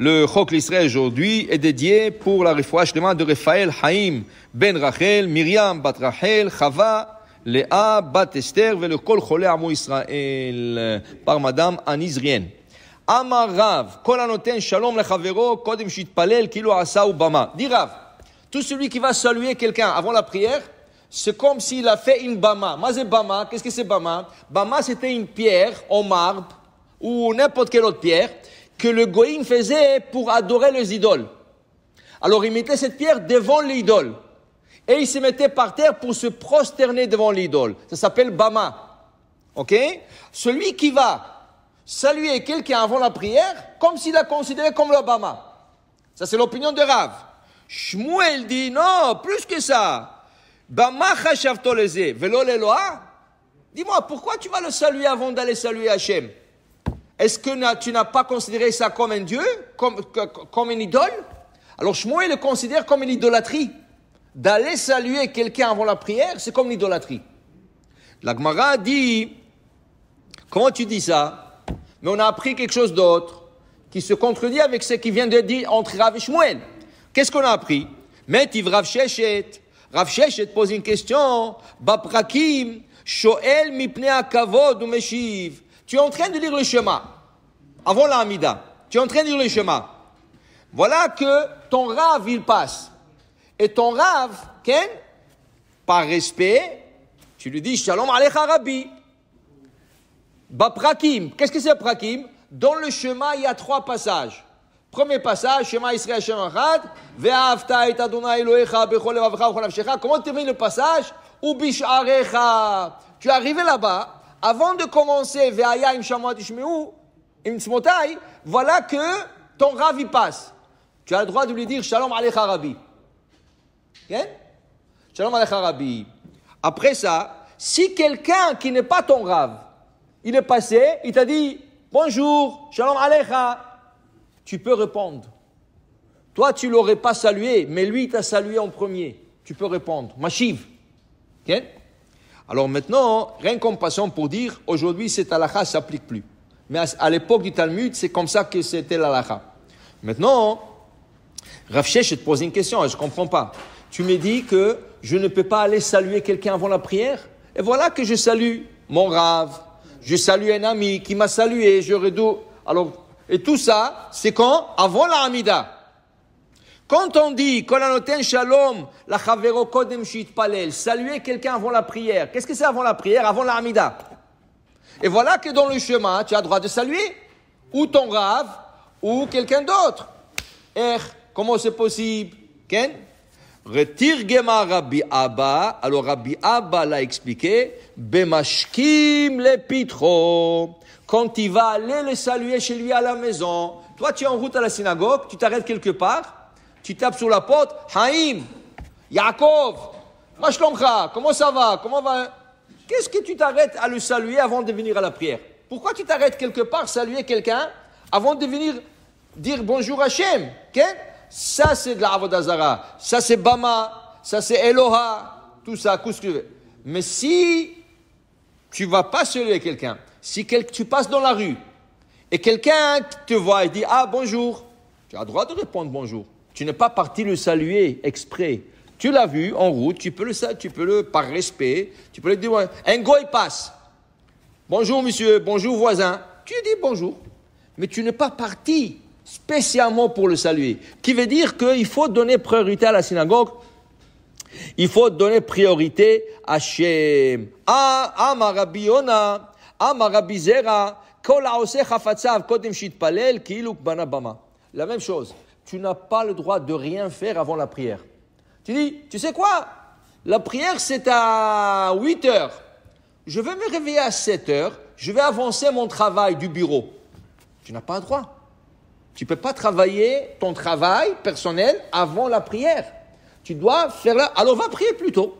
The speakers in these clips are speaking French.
le Chok l'Israël aujourd'hui est dédié pour la réfouache de Raphaël Haïm, Ben Rachel, Myriam, Bat Rachel, Chava, Léa, Bat Esther, et le Kol Cholé Amo Israël, par Madame Anizrien. amar rav, Kolanoten shalom lechavero Kodim קודם Palel, כאילו Asa ou Bama. Dis Rav, tout celui qui va saluer quelqu'un avant la prière, c'est comme s'il a fait une bama. Maze Bama, Qu'est-ce que c'est Bama Bama c'était une pierre en marbre, ou n'importe quelle autre pierre, que le goïm faisait pour adorer les idoles. Alors il mettait cette pierre devant l'idole. Et il se mettait par terre pour se prosterner devant l'idole. Ça s'appelle Bama. Ok Celui qui va saluer quelqu'un avant la prière, comme s'il la considérait comme le Bama. Ça, c'est l'opinion de Rav. Shmuel dit non, plus que ça. Bama velo Dis-moi, pourquoi tu vas le saluer avant d'aller saluer Hachem est-ce que tu n'as pas considéré ça comme un dieu, comme, une idole Alors Shmuel le considère comme une idolâtrie. D'aller saluer quelqu'un avant la prière, c'est comme l'idolâtrie. L'Agmara dit, comment tu dis ça Mais on a appris quelque chose d'autre qui se contredit avec ce qui vient de dire entre Rav et Shmuel. Qu'est-ce qu'on a appris Metiv Rav Sheshet. Rav pose une question. Baprakim, Shoel mipnea kavod ou meshiv. Tu es en train de lire le chemin Avant la Hamida. Tu es en train de lire le chemin. Voilà que ton rave, il passe. Et ton rave, par respect, tu lui dis Shalom Alecha Rabbi. Baprakim. Qu'est-ce que c'est Prakim Dans le chemin il y a trois passages. Premier passage, Shema Israël Shem Achad, Ve'avta et Adonai Comment le passage Tu es arrivé là-bas, avant de commencer voilà que ton ravi passe. Tu as le droit de lui dire Shalom alekha Rabbi. Shalom Après ça, si quelqu'un qui n'est pas ton rave, il est passé, il t'a dit Bonjour, Shalom Alecha, tu peux répondre. Toi, tu l'aurais pas salué, mais lui, t'a salué en premier. Tu peux répondre. machiv. Alors maintenant, rien qu'en passant pour dire, aujourd'hui, cette halakha ne s'applique plus. Mais à, l'époque du Talmud, c'est comme ça que c'était l'halakha. Maintenant, Rav je te pose une question, hein, je ne comprends pas. Tu me dis que je ne peux pas aller saluer quelqu'un avant la prière Et voilà que je salue mon Rav, je salue un ami qui m'a salué, je Alors, et tout ça, c'est quand Avant la Hamida. Quand on dit Shalom, la saluer quelqu'un avant la prière, qu'est-ce que c'est avant la prière Avant l'amida. Et voilà que dans le chemin, tu as droit de saluer, ou ton rave, ou quelqu'un d'autre. Er, comment c'est possible Ken Retire Gema Rabbi Abba. Alors Rabbi Abba l'a expliqué. Bemashkim le Quand il va aller le saluer chez lui à la maison, toi tu es en route à la synagogue, tu t'arrêtes quelque part, tu tapes sur la porte, Haïm, Yaakov, Mashlomcha, comment ça va Comment va Qu'est-ce que tu t'arrêtes à le saluer avant de venir à la prière Pourquoi tu t'arrêtes quelque part saluer quelqu'un avant de venir dire bonjour à Hachem Ça c'est de la Avodazara, ça c'est Bama, ça c'est Eloha, tout ça, tout Mais si tu vas pas saluer quelqu'un, si tu passes dans la rue et quelqu'un te voit et dit ah bonjour, tu as le droit de répondre bonjour. Tu n'es pas parti le saluer exprès. Tu l'as vu en route, tu peux le tu peux le par respect, tu peux le dire un goy passe. Bonjour monsieur, bonjour voisin. Tu dis bonjour, mais tu n'es pas parti spécialement pour le saluer. Qui veut dire qu'il faut donner priorité à la synagogue. Il faut donner priorité à Shem. À Amarabizera, Kiluk Banabama. La même chose tu n'as pas le droit de rien faire avant la prière. Tu dis, tu sais quoi La prière, c'est à 8 heures. Je vais me réveiller à 7 heures, je vais avancer mon travail du bureau. Tu n'as pas le droit. Tu ne peux pas travailler ton travail personnel avant la prière. Tu dois faire la... Alors va prier plus tôt.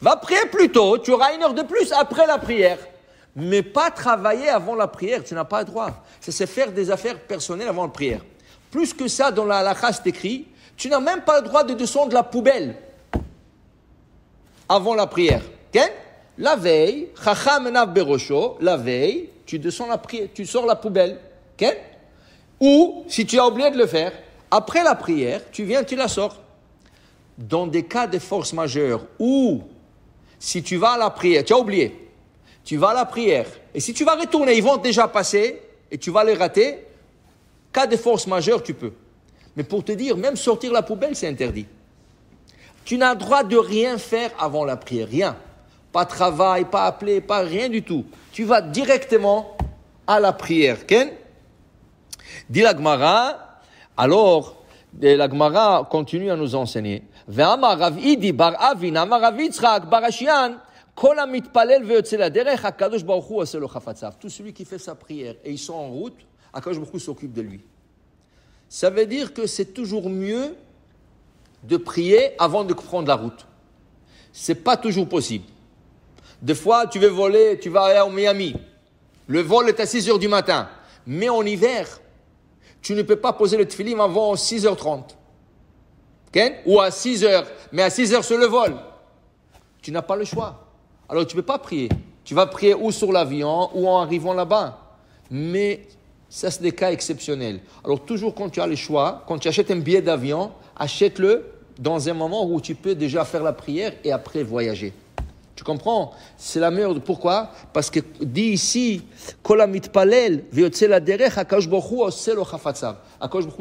Va prier plus tôt, tu auras une heure de plus après la prière. Mais pas travailler avant la prière, tu n'as pas le droit. C'est faire des affaires personnelles avant la prière. Plus que ça, dans la race c'est tu n'as même pas le droit de descendre la poubelle avant la prière. La veille, la veille, tu descends la prière, tu sors la poubelle. Ou, si tu as oublié de le faire, après la prière, tu viens, tu la sors. Dans des cas de force majeure, ou si tu vas à la prière, tu as oublié, tu vas à la prière, et si tu vas retourner, ils vont déjà passer, et tu vas les rater, Cas de force majeure, tu peux. Mais pour te dire, même sortir la poubelle, c'est interdit. Tu n'as droit de rien faire avant la prière, rien. Pas travail, pas appeler, pas rien du tout. Tu vas directement à la prière. Ken la Gemara alors, l'Agmara continue à nous enseigner. Il dit... Tout celui qui fait sa prière et ils sont en route, Akadosh s'occupe de lui. Ça veut dire que c'est toujours mieux de prier avant de prendre la route. C'est pas toujours possible. Des fois, tu vas voler, tu vas aller au Miami. Le vol est à 6 heures du matin. Mais en hiver, tu ne peux pas poser le Tfilim avant 6h30. Ou à 6h, mais à 6h sur le vol. Tu n'as pas le choix alors tu ne peux pas prier. Tu vas prier ou sur l'avion ou en arrivant là-bas. Mais ça, c'est des cas exceptionnels. Alors toujours quand tu as le choix, quand tu achètes un billet d'avion, achète-le dans un moment où tu peux déjà faire la prière et après voyager. Tu comprends C'est la meilleure. Pourquoi Parce que dit ici, palel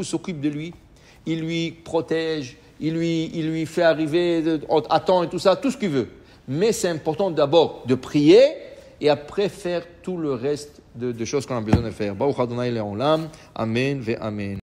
s'occupe de lui, il lui protège, il lui, fait arriver euh, attend et tout ça, tout ce qu'il veut mais c'est important d'abord de prier et après faire tout le reste de, choses qu'on a besoin de faire. Amen, amen.